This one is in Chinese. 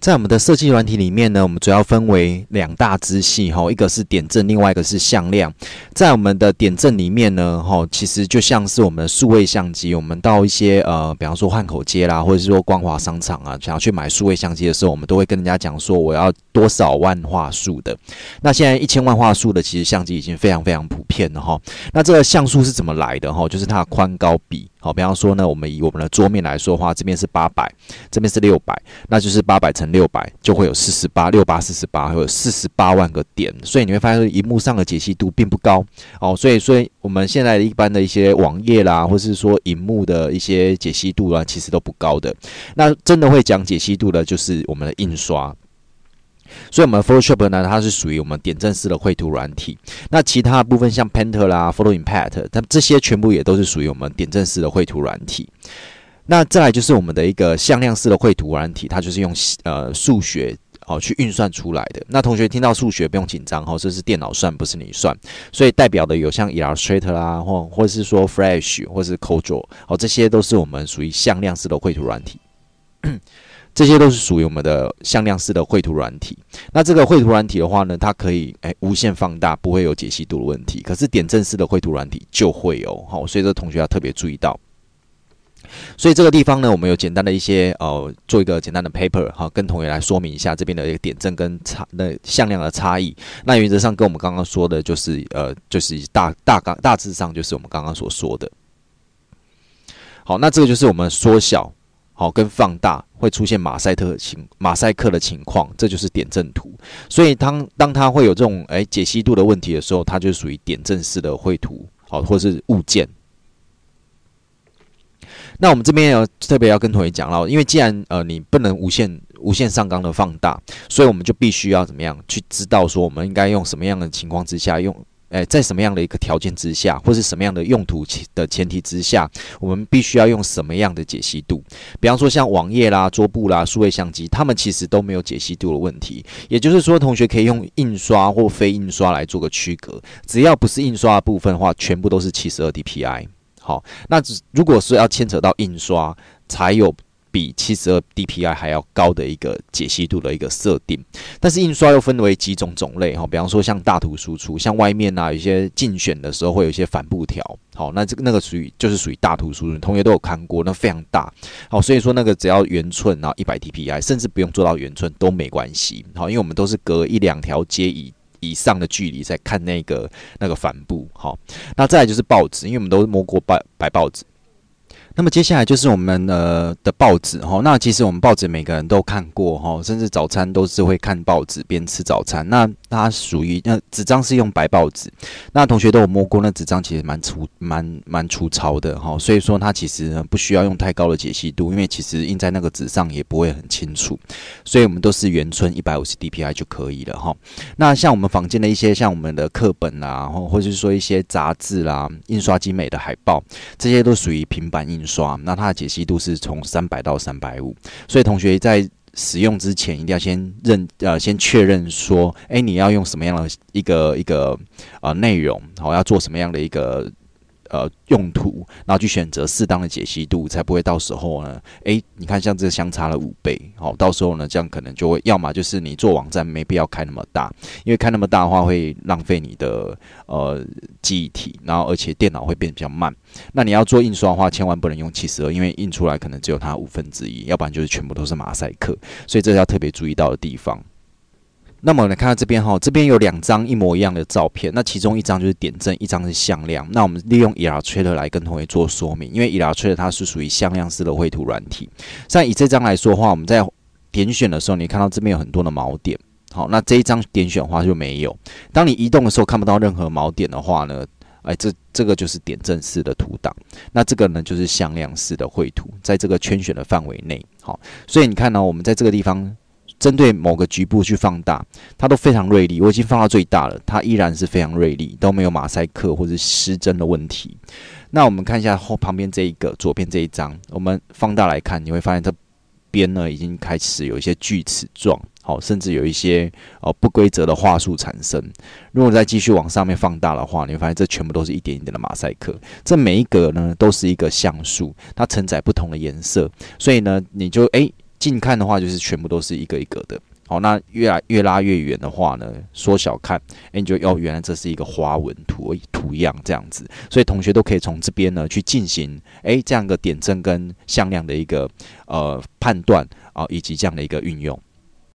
在我们的设计软体里面呢，我们主要分为两大支系哈，一个是点阵，另外一个是向量。在我们的点阵里面呢，哈，其实就像是我们的数位相机，我们到一些呃，比方说汉口街啦，或者是说光华商场啊，想要去买数位相机的时候，我们都会跟人家讲说我要多少万画素的。那现在一千万画素的其实相机已经非常非常普遍了哈。那这个像素是怎么来的哈？就是它的宽高比。好，比方说呢，我们以我们的桌面来说的话，这边是八百，这边是六百，那就是八百乘六百就会有四十八六八四十八，会有四十八万个点，所以你会发现荧幕上的解析度并不高哦，所以所以我们现在一般的一些网页啦，或是说荧幕的一些解析度啦，其实都不高的。那真的会讲解析度的，就是我们的印刷。所以，我们 Photoshop 呢，它是属于我们点阵式的绘图软体。那其他部分像 Painter 啦、p h o t o p a o p 它这些全部也都是属于我们点阵式的绘图软体。那再来就是我们的一个向量式的绘图软体，它就是用呃数学哦去运算出来的。那同学听到数学不用紧张哦，这是电脑算，不是你算。所以代表的有像 Illustrator 啦，或或者是说 f r e s h 或是 Corel，哦，这些都是我们属于向量式的绘图软体。这些都是属于我们的向量式的绘图软体。那这个绘图软体的话呢，它可以诶无限放大，不会有解析度的问题。可是点阵式的绘图软体就会有好，所以这个同学要特别注意到。所以这个地方呢，我们有简单的一些呃，做一个简单的 paper 哈，跟同学来说明一下这边的一个点阵跟差那向量的差异。那原则上跟我们刚刚说的就是呃，就是大大纲大致上就是我们刚刚所说的。好，那这个就是我们缩小。好，跟放大会出现马赛特情、马赛克的情况，这就是点阵图。所以，当当它会有这种哎解析度的问题的时候，它就属于点阵式的绘图，好，或是物件。那我们这边要特别要跟同学讲了，因为既然呃你不能无限、无限上纲的放大，所以我们就必须要怎么样去知道说我们应该用什么样的情况之下用。诶，在什么样的一个条件之下，或是什么样的用途前的前提之下，我们必须要用什么样的解析度？比方说像网页啦、桌布啦、数位相机，他们其实都没有解析度的问题。也就是说，同学可以用印刷或非印刷来做个区隔，只要不是印刷部分的话，全部都是七十二 DPI。好，那如果是要牵扯到印刷，才有。比七十二 DPI 还要高的一个解析度的一个设定，但是印刷又分为几种种类哈，比方说像大图输出，像外面啊有些竞选的时候会有一些帆布条，好，那这个那个属于就是属于大图输出，同学都有看过，那非常大，好，所以说那个只要原寸啊一百 DPI，甚至不用做到原寸都没关系，好，因为我们都是隔一两条街以以上的距离在看那个那个帆布，好，那再来就是报纸，因为我们都摸过白白报纸。那么接下来就是我们呃的报纸哈，那其实我们报纸每个人都看过哈，甚至早餐都是会看报纸边吃早餐。那它属于那纸张是用白报纸，那同学都有摸过，那纸张其实蛮粗蛮蛮粗糙的哈，所以说它其实不需要用太高的解析度，因为其实印在那个纸上也不会很清楚，所以我们都是原村一百五十 DPI 就可以了哈。那像我们房间的一些像我们的课本啦，或或者说一些杂志啦，印刷精美的海报，这些都属于平板印。刷，那它的解析度是从三百到三百五，所以同学在使用之前一定要先认呃，先确认说，哎，你要用什么样的一个一个呃内容，然后要做什么样的一个。呃，用途，然后去选择适当的解析度，才不会到时候呢。诶，你看，像这相差了五倍，好，到时候呢，这样可能就会要么就是你做网站没必要开那么大，因为开那么大的话会浪费你的呃记忆体，然后而且电脑会变得比较慢。那你要做印刷的话，千万不能用七十二，因为印出来可能只有它五分之一，要不然就是全部都是马赛克。所以这是要特别注意到的地方。那么来看到这边哈，这边有两张一模一样的照片，那其中一张就是点阵，一张是向量。那我们利用 Illustrator 来跟同学做说明，因为 Illustrator 它是属于向量式的绘图软体。像以这张来说话，我们在点选的时候，你看到这边有很多的锚点，好，那这一张点选的话就没有。当你移动的时候看不到任何锚点的话呢，哎，这这个就是点阵式的图档，那这个呢就是向量式的绘图，在这个圈选的范围内，好，所以你看呢，我们在这个地方。针对某个局部去放大，它都非常锐利。我已经放到最大了，它依然是非常锐利，都没有马赛克或者失真的问题。那我们看一下后旁边这一个，左边这一张，我们放大来看，你会发现这边呢已经开始有一些锯齿状，好，甚至有一些哦不规则的话术产生。如果再继续往上面放大的话，你会发现这全部都是一点一点的马赛克，这每一格呢都是一个像素，它承载不同的颜色，所以呢你就诶。近看的话，就是全部都是一个一个的。好，那越来越拉越远的话呢，缩小看，哎，你就哦，原来这是一个花纹图图样这样子。所以同学都可以从这边呢去进行，哎，这样的点阵跟向量的一个呃判断啊，以及这样的一个运用。